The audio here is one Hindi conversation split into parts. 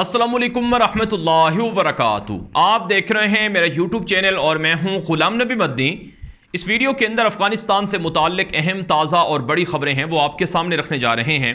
असलम वरहमल वरक आप देख रहे हैं मेरा यूट्यूब चैनल और मैं हूं गुलाम नबी मद्दी इस वीडियो के अंदर अफगानिस्तान से मुतक अहम ताज़ा और बड़ी खबरें हैं वो आपके सामने रखने जा रहे हैं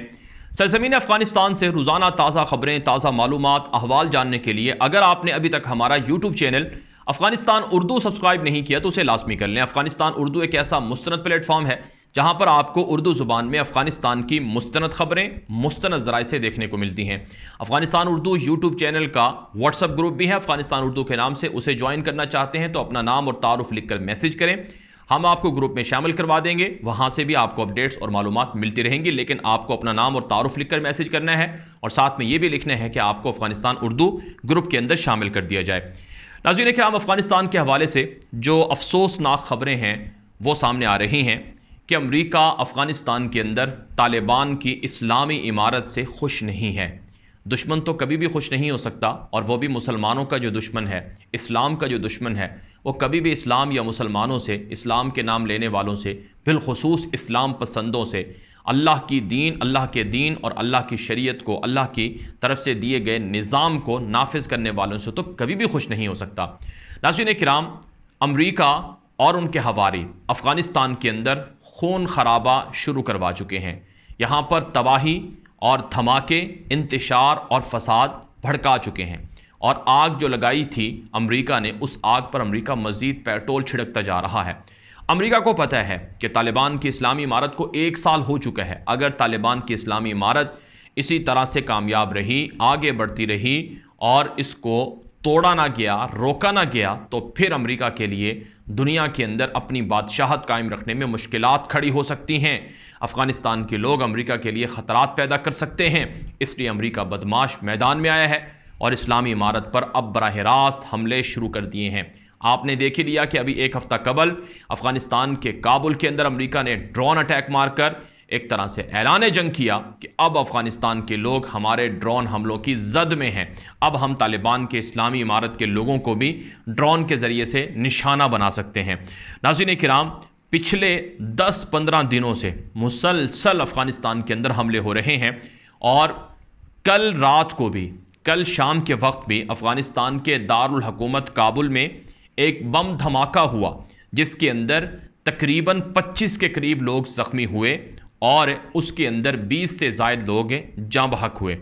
सरजमीन अफगानिस्तान से रोज़ाना ताज़ा खबरें ताज़ा मालूम अहवाल जानने के लिए अगर आपने अभी तक हमारा YouTube channel Afghanistan Urdu subscribe नहीं किया तो उसे लाजमी कर लें अफगानिस्तान उर्दू एक ऐसा मुस्तरद प्लेटफॉर्म है जहाँ पर आपको उर्दू ज़ुबान में अफ़गानिस्तान की मुस्तंद ख़बरें मुस्तंद ज़राए से देखने को मिलती हैं अफ़गानिस्तान उर्दू यूट्यूब चैनल का व्हाट्सअप ग्रुप भी है अफ़गानिस्तान उर्दू के नाम से उसे ज्वाइन करना चाहते हैं तो अपना नाम और तारुफ़ लिख कर मैसेज करें हम आपको ग्रुप में शामिल करवा देंगे वहाँ से भी आपको अपडेट्स और मालूम मिलती रहेंगी लेकिन आपको अपना नाम और तारुफ़ लिख कर मैसेज करना है और साथ में ये भी लिखना है कि आपको अफ़गानिस्तान उर्दू ग्रुप के अंदर शामिल कर दिया जाए नाजीन कराम अफ़गानिस्तान के हवाले से जो अफसोसनाक खबरें हैं वो सामने आ रही हैं कि अमरीका अफ़गानिस्तान के अंदर तालिबान की इस्लामी इमारत से खुश नहीं है दुश्मन तो कभी भी खुश नहीं हो सकता और वो भी मुसलमानों का जो दुश्मन है इस्लाम का जो दुश्मन है वो कभी भी इस्लाम या मुसलमानों से इस्लाम के नाम लेने वालों से बिलखसूस इस्लाम पसंदों से अल्लाह की दीन अल्लाह के दीन और अल्लाह की शरीयत को अल्लाह की तरफ से दिए गए निज़ाम को नाफिज करने वालों से तो कभी भी खुश नहीं हो सकता नासिन कराम अमरीका और उनके हवारी अफ़गानिस्तान के अंदर खून खराबा शुरू करवा चुके हैं यहाँ पर तबाही और धमाके इंतशार और फसाद भड़का चुके हैं और आग जो लगाई थी अमेरिका ने उस आग पर अमेरिका मज़ीद पेट्रोल छिड़कता जा रहा है अमेरिका को पता है कि तालिबान की इस्लामी इमारत को एक साल हो चुका है अगर तालिबान की इस्लामी इमारत इसी तरह से कामयाब रही आगे बढ़ती रही और इसको तोड़ा ना गया रोका ना गया तो फिर अमेरिका के लिए दुनिया के अंदर अपनी बादशाहत कायम रखने में मुश्किल खड़ी हो सकती हैं अफ़गानिस्तान के लोग अमेरिका के लिए ख़तरात पैदा कर सकते हैं इसलिए अमेरिका बदमाश मैदान में आया है और इस्लामी इमारत पर अब बरह रास्त हमले शुरू कर दिए हैं आपने देख ही लिया कि अभी एक हफ़्ता कबल अफ़गानिस्तान के काबुल के अंदर अमरीका ने ड्रोन अटैक मारकर एक तरह से ऐलान जंग किया कि अब अफ़गानिस्तान के लोग हमारे ड्रोन हमलों की जद में हैं अब हम तालिबान के इस्लामी इमारत के लोगों को भी ड्रोन के ज़रिए से निशाना बना सकते हैं नाजिन कराम पिछले 10-15 दिनों से मुसलसल अफ़गानिस्तान के अंदर हमले हो रहे हैं और कल रात को भी कल शाम के वक्त भी अफ़गानिस्तान के दारुल हकूमत काबुल में एक बम धमाका हुआ जिसके अंदर तकरीबन 25 के करीब लोग ज़ख्मी हुए और उसके अंदर 20 से जायद लोग जाँ बहक हुए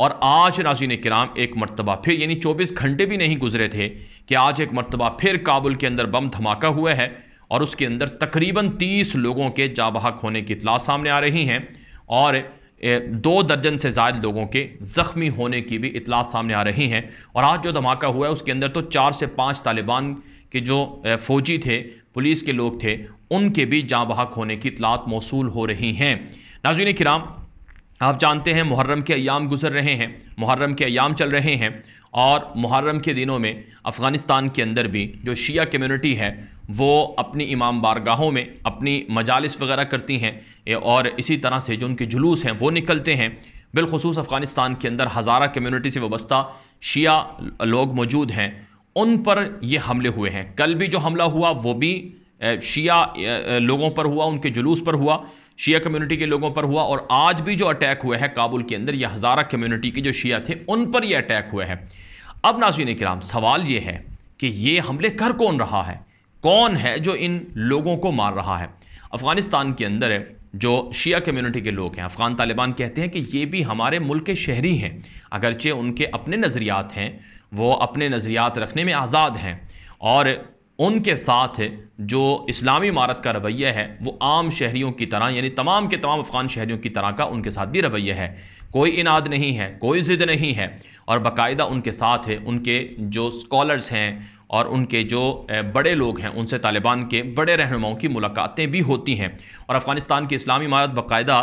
और आज नाजीन कराम एक मरतबा फिर यानी 24 घंटे भी नहीं गुजरे थे कि आज एक मरतबा फिर काबुल के अंदर बम धमाका हुआ है और उसके अंदर तकरीबन 30 लोगों के जाँ बहक होने की इतला सामने आ रही हैं और दो दर्जन से ज़ायद लोगों के ज़ख्मी होने की भी इतला सामने आ रही हैं और आज जो धमाका हुआ है उसके अंदर तो चार से पाँच तालिबान के जो फ़ौजी थे पुलिस के लोग थे उनके भी जाँ बहक होने की इतलात मौसू हो रही हैं नाजीन कराम आप जानते हैं मुहर्रम के अयाम गुजर रहे हैं मुहर्रम के अयाम चल रहे हैं और मुहर्रम के दिनों में अफ़गानिस्तान के अंदर भी जो शिया कम्युनिटी है वो अपनी इमाम बारगाहों में अपनी मजालस वगैरह करती हैं और इसी तरह से जो उनके जुलूस हैं वो निकलते हैं बिलखसूस अफ़गानिस्तान के अंदर हज़ारा कम्युनिटी से वस्ता शिया लोग मौजूद हैं उन पर ये हमले हुए हैं कल भी जो हमला हुआ वो भी शिया लोगों पर हुआ उनके जुलूस पर हुआ शिया कम्युनिटी के लोगों पर हुआ और आज भी जो अटैक हुए हैं काबुल के अंदर या हज़ारा कम्युनिटी के जो शिया थे उन पर ये अटैक हुए हैं अब नाजीन कराम सवाल ये है कि ये हमले कर कौन रहा है कौन है जो इन लोगों को मार रहा है अफ़गानिस्तान के अंदर जो शिया कम्युनिटी के लोग हैं अफ़गान तालिबान कहते हैं कि ये भी हमारे मुल्क के शहरी हैं अगरचे उनके अपने नज़रियात हैं वो अपने नज़रियात रखने में आज़ाद हैं और उनके साथ जो इस्लामी इमारत का रवैया है वो आम शहरीों की तरह यानी तमाम के तमाम अफ़गान शहरीों की तरह का उनके साथ भी रवैया है कोई इनाद नहीं है कोई ज़िद नहीं है और बाकायदा उनके साथ है उनके जो स्कॉलर्स हैं और उनके जो बड़े लोग हैं उनसे तालिबान के बड़े रहनुमाओं की मुलाकातें भी होती हैं और अफ़गानिस्तान की इस्लामी इमारत बाकायदा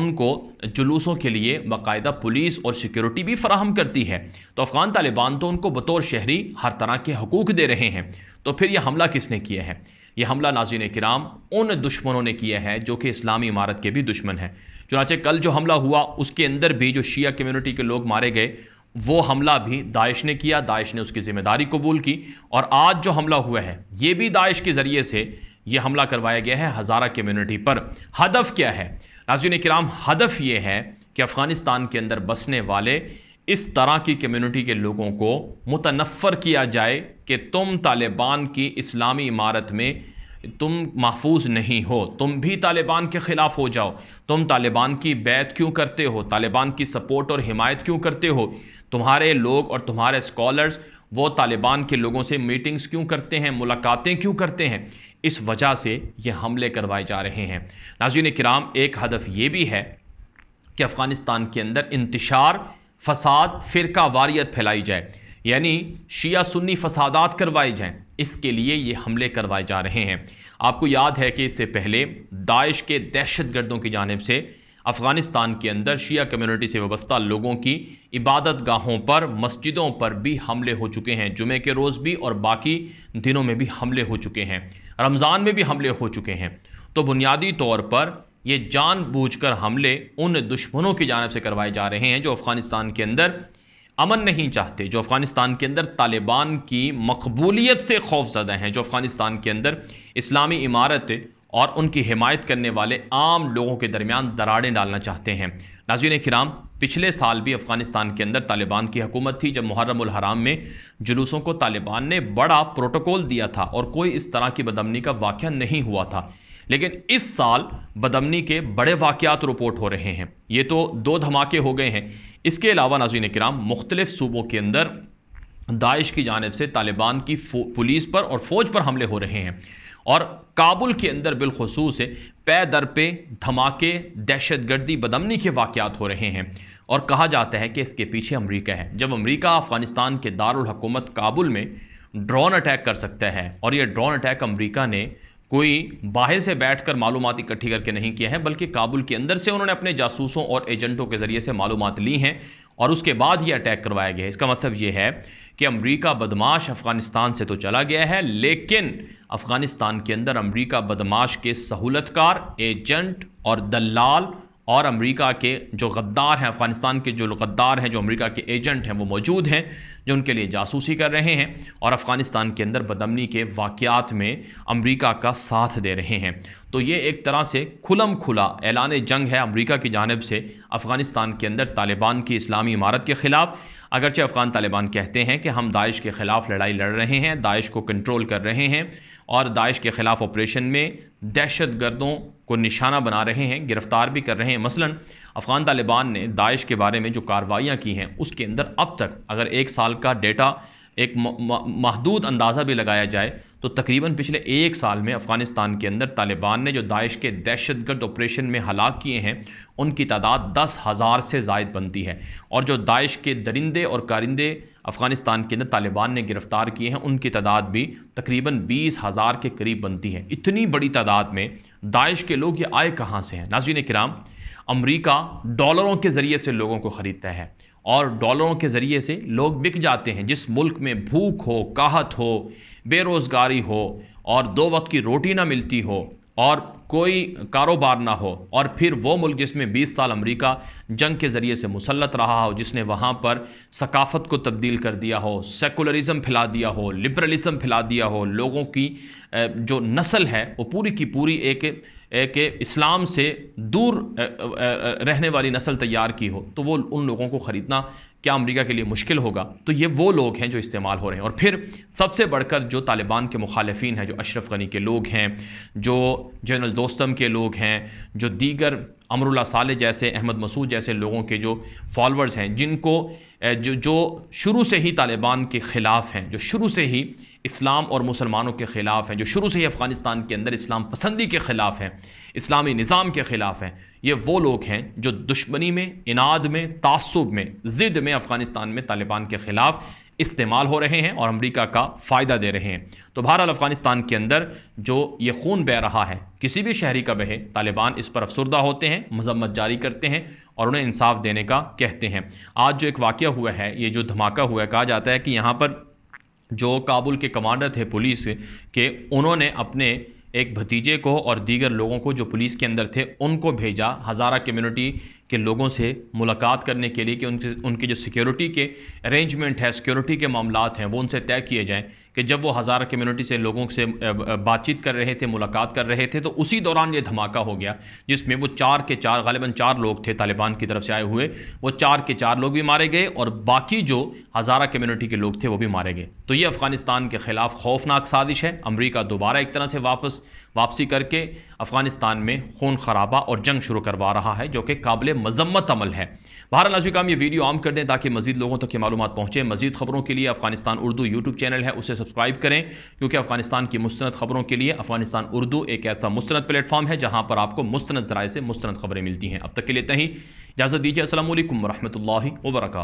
उनको जुलूसों के लिए बाकायदा पुलिस और सिक्योरिटी भी फराहम करती है तो अफ़गान तालिबान तो उनको बतौर शहरी हर तरह के हकूक़ दे रहे हैं तो फिर यह हमला किसने किया है यह हमला नाजिन कराम उन दुश्मनों ने किया है जो कि इस्लामी इमारत के भी दुश्मन हैं चुनाचे कल जो हमला हुआ उसके अंदर भी जो शिया कम्यूनिटी के लोग मारे गए वो हमला भी दाइश ने किया दाइश ने उसकी ज़िम्मेदारी कबूल की और आज जो हमला हुआ है ये भी दाइश के ज़रिए से ये हमला करवाया गया है हज़ारा कम्यूनिटी पर हदफ क्या है नाजीन कराम हदफ ये है कि अफ़गानिस्तान के अंदर बसने वाले इस तरह की कम्यूनिटी के लोगों को मुतनफ़र किया जाए कि तुम तालिबान की इस्लामी इमारत में तुम महफूज नहीं हो तुम भी तालिबान के ख़िलाफ़ हो जाओ तुम तालिबान की बैत क्यों करते हो तालिबान की सपोर्ट और हिमायत क्यों करते हो तुम्हारे लोग और तुम्हारे स्कॉलर्स वो तालिबान के लोगों से मीटिंग्स क्यों करते हैं मुलाकातें क्यों करते हैं इस वजह से ये हमले करवाए जा रहे हैं नाजीन कराम एक हदफ ये भी है कि अफ़गानिस्तान के अंदर इंतशार फसाद फ़िरका वारियत फैलाई जाए यानी शिया सुन्नी फसादात करवाए जाएँ इसके लिए ये हमले करवाए जा रहे हैं आपको याद है कि इससे पहले दाइश के दहशत गर्दों की जानब से अफ़गानिस्तान के अंदर शिया कम्युनिटी से वाबस्ता लोगों की इबादत गाहों पर मस्जिदों पर भी हमले हो चुके हैं जुमे के रोज़ भी और बाकी दिनों में भी हमले हो चुके हैं रमज़ान में भी हमले हो चुके हैं तो बुनियादी तौर पर ये जानबूझकर हमले उन दुश्मनों की जानब से करवाए जा रहे हैं जो अफ़गानिस्तान के अंदर अमन नहीं चाहते जो अफ़गानिस्तान के अंदर तालिबान की मकबूलीत से खौफजदा हैं जो अफ़गानिस्तान के अंदर इस्लामी इमारत और उनकी हिमायत करने वाले आम लोगों के दरमियान दराड़ें डालना चाहते हैं नाजीन कराम पिछले साल भी अफ़गानिस्तान के अंदर तालिबान की हुकूमत थी जब मुहर्रम हराम में जुलूसों को तालिबान ने बड़ा प्रोटोकॉल दिया था और कोई इस तरह की बदमनी का वाक़ नहीं हुआ था लेकिन इस साल बदमनी के बड़े वाक़ात रिपोर्ट हो रहे हैं ये तो दो धमाके हो गए हैं इसके अलावा नाजीन कराम मुख्तलिफ़ सूबों के अंदर दाइश की जानब से तालिबान की पुलिस पर और फ़ौज पर हमले हो रहे हैं और काबुल के अंदर बिलखसूस पै दर पे धमाके दहशत गर्दी बदमनी के वाक़ात हो रहे हैं और कहा जाता है कि इसके पीछे अमरीका है जब अमरीका अफ़गानिस्तान के दारकूमत काबुल में ड्रोन अटैक कर सकता है और यह ड्रोन अटैक अमरीका ने कोई बाहर से बैठकर मालूम इकट्ठी करके नहीं किए हैं बल्कि काबुल के अंदर से उन्होंने अपने जासूसों और एजेंटों के ज़रिए से मालूम ली हैं और उसके बाद ये अटैक करवाया गया है इसका मतलब ये है कि अमरीका बदमाश अफ़गानिस्तान से तो चला गया है लेकिन अफ़गानिस्तान के अंदर अमरीका बदमाश के सहूलतकार एजेंट और दलाल और अमेरिका के जो गद्दार हैं अफ़गानिस्तान के जो गद्दार हैं जो अमेरिका के एजेंट हैं वो मौजूद हैं जो उनके लिए जासूसी कर रहे हैं और अफ़गानिस्तान के अंदर बदमनी के वाक़ात में अमेरिका का साथ दे रहे हैं तो ये एक तरह से खुलम खुला ऐलान जंग है अमेरिका की जानब से अफ़गानिस्तान के अंदर तालिबान की इस्लामी इमारत के ख़िलाफ़ अगरचे अफ़गान तालिबान कहते हैं कि हम दाइश के ख़िलाफ़ लड़ाई लड़ रहे हैं दाइश को कंट्रोल कर रहे हैं और दाइश के ख़िलाफ़ ऑपरेशन में दहशत गर्दों को निशाना बना रहे हैं गिरफ़्तार भी कर रहे हैं मसलन अफ़गान तालिबान ने दाइश के बारे में जो कार्रवाइयाँ की हैं उसके अंदर अब तक अगर एक साल का डेटा एक महदूद अंदाज़ा भी लगाया जाए तो तकरीबन पिछले एक साल में अफ़गानिस्तान के अंदर तालिबान ने जो दाइश के दहशत गर्द ऑपरेशन में हलाक किए हैं उनकी तादाद दस हज़ार से जायद बनती है और जो दाइश के दरिंदे और कारिंदे अफ़गानिस्तान के अंदर तालिबान ने गिरफ़्तार किए हैं उनकी तादाद भी तकरीबन बीस हज़ार के करीब बनती है इतनी बड़ी तादाद में दाइश के लोग ये आए कहाँ से हैं नाजीन कराम अमरीका डॉलरों के ज़रिए से लोगों को ख़रीदता है और डॉलरों के ज़रिए से लोग बिक जाते हैं जिस मुल्क में भूख हो काहत हो बेरोज़गारी हो और दो वक्त की रोटी ना मिलती हो और कोई कारोबार ना हो और फिर वो मुल्क जिसमें 20 साल अमेरिका जंग के ज़रिए से मुसलत रहा हो जिसने वहाँ पर सकाफ़त को तब्दील कर दिया हो सेकुलरिज़म फैला दिया हो लिबरलिज़म फैला दिया हो लोगों की जो नस्ल है वो पूरी की पूरी एक कि इस्लाम से दूर रहने वाली नस्ल तैयार की हो तो वो उन लोगों को ख़रीदना क्या अमेरिका के लिए मुश्किल होगा तो ये वो लोग हैं जो इस्तेमाल हो रहे हैं और फिर सबसे बढ़कर जो तालिबान के मुखालफी हैं जो अशरफ गनी के लोग हैं जो जनरल दोस्तम के लोग हैं जो दीगर अमरुल्ला साले जैसे अहमद मसूद जैसे लोगों के जो फॉलोअर्स हैं जिनको जो जो शुरू से ही तालिबान के ख़िलाफ़ हैं जो शुरू से ही इस्लाम और मुसलमानों के ख़िलाफ़ हैं जो शुरू से ही अफ़गानिस्तान के अंदर इस्लाम पसंदी के ख़िलाफ़ हैं इस्लामी निज़ाम के ख़िलाफ़ हैं ये वो लोग हैं जो दुश्मनी में इनाद में तसब में ज़िद में अफ़गानिस्तान में तालिबान के ख़िलाफ़ इस्तेमाल हो रहे हैं और अमरीका का फ़ायदा दे रहे हैं तो बहरहाल अफ़गानिस्तान के अंदर जो ये खून बह रहा है किसी भी शहरी का बहे तालिबान इस पर अफसरदा होते हैं मजम्मत जारी करते हैं और उन्हें इंसाफ देने का कहते हैं आज जो एक वाक़ हुआ है ये जो धमाका हुआ है कहा जाता है कि यहाँ पर जो काबुल के कमांडर थे पुलिस के उन्होंने अपने एक भतीजे को और दीगर लोगों को जो पुलिस के अंदर थे उनको भेजा हज़ारा कम्युनिटी के लोगों से मुलाकात करने के लिए कि उनके उनके जो सिक्योरिटी के अरेंजमेंट है सिक्योरिटी के मामला हैं वो उनसे तय किए जाएँ कि जब वो हज़ारा कम्युनिटी से लोगों से बातचीत कर रहे थे मुलाकात कर रहे थे तो उसी दौरान ये धमाका हो गया जिसमें वो चार के चार गालिबा चार लोग थे तालिबान की तरफ से आए हुए वो चार के चार लोग भी मारे गए और बाकी जो हज़ारा कम्युनिटी के लोग थे वो भी मारे गए तो ये अफ़गानिस्तान के ख़िलाफ़ खौफनाक साजिश है अमरीका दोबारा एक तरह से वापस वापसी करके अफ़गानिस्तान में खून खराबा और जंग शुरू करवा रहा है जो कि काबिल मजम्मत अमल है बहरहाल नाजिक काम ये वीडियो आम कर दें ताकि मजीद लोगों तक ये मालूम पहुँचे मजीद खबरों के लिए अफ़गानिस्तान उर्दू यूट्यूब चैनल है उसे सब्सक्राइब करें क्योंकि अफगानिस्तान की मुस्ंद खबरों के लिए अफगानिस्तान उर्दू एक ऐसा मुस्ंद प्लेटफॉर्म है जहां पर आपको मुस्ंद जराए से मुस्ंद खबरें मिलती हैं अब तक के लिए ही इजाज़त दीजिए असल वरहमल वर्का